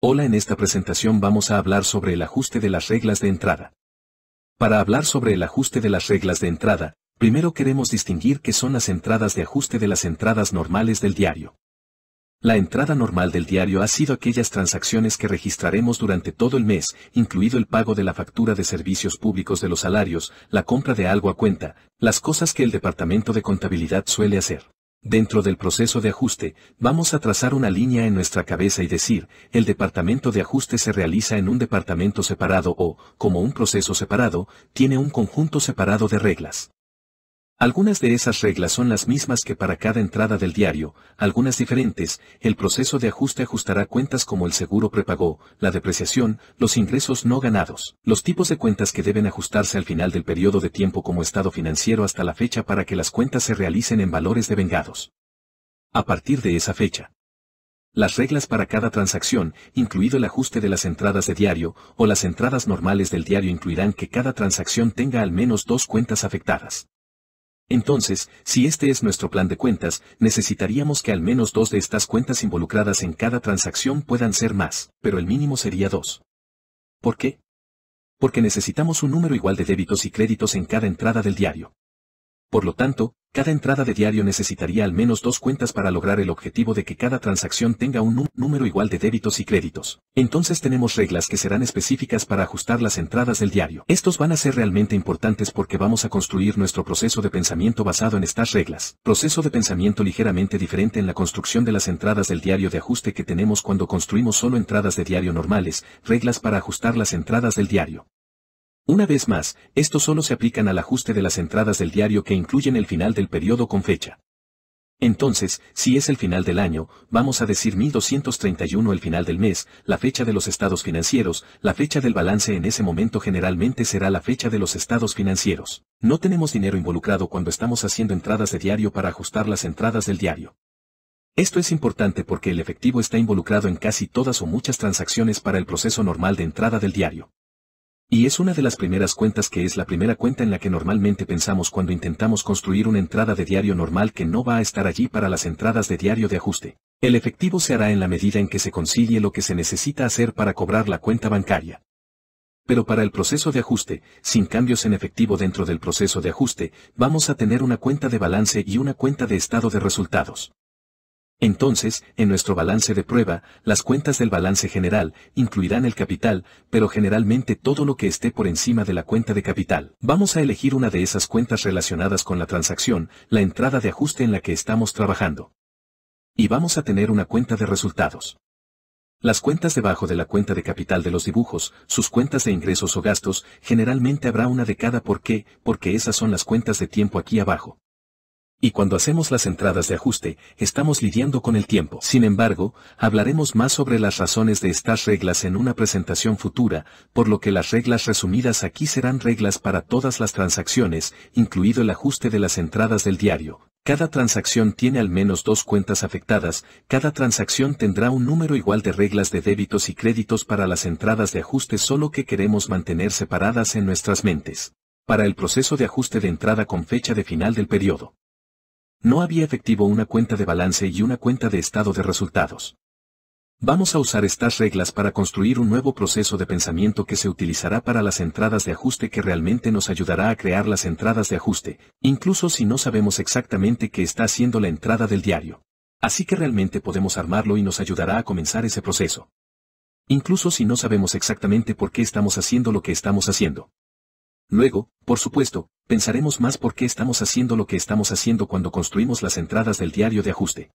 Hola en esta presentación vamos a hablar sobre el ajuste de las reglas de entrada. Para hablar sobre el ajuste de las reglas de entrada, primero queremos distinguir qué son las entradas de ajuste de las entradas normales del diario. La entrada normal del diario ha sido aquellas transacciones que registraremos durante todo el mes, incluido el pago de la factura de servicios públicos de los salarios, la compra de algo a cuenta, las cosas que el departamento de contabilidad suele hacer. Dentro del proceso de ajuste, vamos a trazar una línea en nuestra cabeza y decir, el departamento de ajuste se realiza en un departamento separado o, como un proceso separado, tiene un conjunto separado de reglas. Algunas de esas reglas son las mismas que para cada entrada del diario, algunas diferentes, el proceso de ajuste ajustará cuentas como el seguro prepagó, la depreciación, los ingresos no ganados, los tipos de cuentas que deben ajustarse al final del periodo de tiempo como estado financiero hasta la fecha para que las cuentas se realicen en valores devengados. A partir de esa fecha. Las reglas para cada transacción, incluido el ajuste de las entradas de diario, o las entradas normales del diario incluirán que cada transacción tenga al menos dos cuentas afectadas. Entonces, si este es nuestro plan de cuentas, necesitaríamos que al menos dos de estas cuentas involucradas en cada transacción puedan ser más, pero el mínimo sería dos. ¿Por qué? Porque necesitamos un número igual de débitos y créditos en cada entrada del diario. Por lo tanto, cada entrada de diario necesitaría al menos dos cuentas para lograr el objetivo de que cada transacción tenga un número igual de débitos y créditos. Entonces tenemos reglas que serán específicas para ajustar las entradas del diario. Estos van a ser realmente importantes porque vamos a construir nuestro proceso de pensamiento basado en estas reglas. Proceso de pensamiento ligeramente diferente en la construcción de las entradas del diario de ajuste que tenemos cuando construimos solo entradas de diario normales, reglas para ajustar las entradas del diario. Una vez más, estos solo se aplican al ajuste de las entradas del diario que incluyen el final del periodo con fecha. Entonces, si es el final del año, vamos a decir 1231 el final del mes, la fecha de los estados financieros, la fecha del balance en ese momento generalmente será la fecha de los estados financieros. No tenemos dinero involucrado cuando estamos haciendo entradas de diario para ajustar las entradas del diario. Esto es importante porque el efectivo está involucrado en casi todas o muchas transacciones para el proceso normal de entrada del diario. Y es una de las primeras cuentas que es la primera cuenta en la que normalmente pensamos cuando intentamos construir una entrada de diario normal que no va a estar allí para las entradas de diario de ajuste. El efectivo se hará en la medida en que se consigue lo que se necesita hacer para cobrar la cuenta bancaria. Pero para el proceso de ajuste, sin cambios en efectivo dentro del proceso de ajuste, vamos a tener una cuenta de balance y una cuenta de estado de resultados. Entonces, en nuestro balance de prueba, las cuentas del balance general incluirán el capital, pero generalmente todo lo que esté por encima de la cuenta de capital. Vamos a elegir una de esas cuentas relacionadas con la transacción, la entrada de ajuste en la que estamos trabajando. Y vamos a tener una cuenta de resultados. Las cuentas debajo de la cuenta de capital de los dibujos, sus cuentas de ingresos o gastos, generalmente habrá una de cada por qué, porque esas son las cuentas de tiempo aquí abajo. Y cuando hacemos las entradas de ajuste, estamos lidiando con el tiempo. Sin embargo, hablaremos más sobre las razones de estas reglas en una presentación futura, por lo que las reglas resumidas aquí serán reglas para todas las transacciones, incluido el ajuste de las entradas del diario. Cada transacción tiene al menos dos cuentas afectadas, cada transacción tendrá un número igual de reglas de débitos y créditos para las entradas de ajuste solo que queremos mantener separadas en nuestras mentes. Para el proceso de ajuste de entrada con fecha de final del periodo. No había efectivo una cuenta de balance y una cuenta de estado de resultados. Vamos a usar estas reglas para construir un nuevo proceso de pensamiento que se utilizará para las entradas de ajuste que realmente nos ayudará a crear las entradas de ajuste, incluso si no sabemos exactamente qué está haciendo la entrada del diario. Así que realmente podemos armarlo y nos ayudará a comenzar ese proceso. Incluso si no sabemos exactamente por qué estamos haciendo lo que estamos haciendo. Luego, por supuesto, pensaremos más por qué estamos haciendo lo que estamos haciendo cuando construimos las entradas del diario de ajuste.